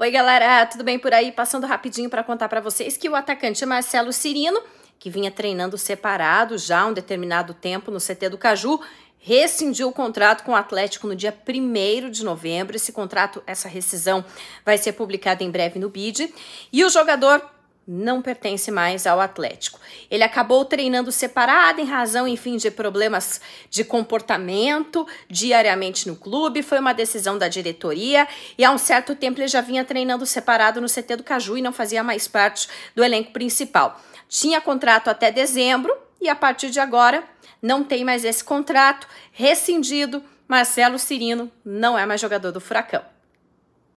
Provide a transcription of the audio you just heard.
Oi, galera, tudo bem por aí? Passando rapidinho para contar para vocês que o atacante Marcelo Cirino, que vinha treinando separado já há um determinado tempo no CT do Caju, rescindiu o contrato com o Atlético no dia 1 de novembro. Esse contrato, essa rescisão, vai ser publicada em breve no BID. E o jogador não pertence mais ao Atlético. Ele acabou treinando separado em razão, enfim, de problemas de comportamento diariamente no clube. Foi uma decisão da diretoria e há um certo tempo ele já vinha treinando separado no CT do Caju e não fazia mais parte do elenco principal. Tinha contrato até dezembro e a partir de agora não tem mais esse contrato rescindido. Marcelo Cirino não é mais jogador do Furacão.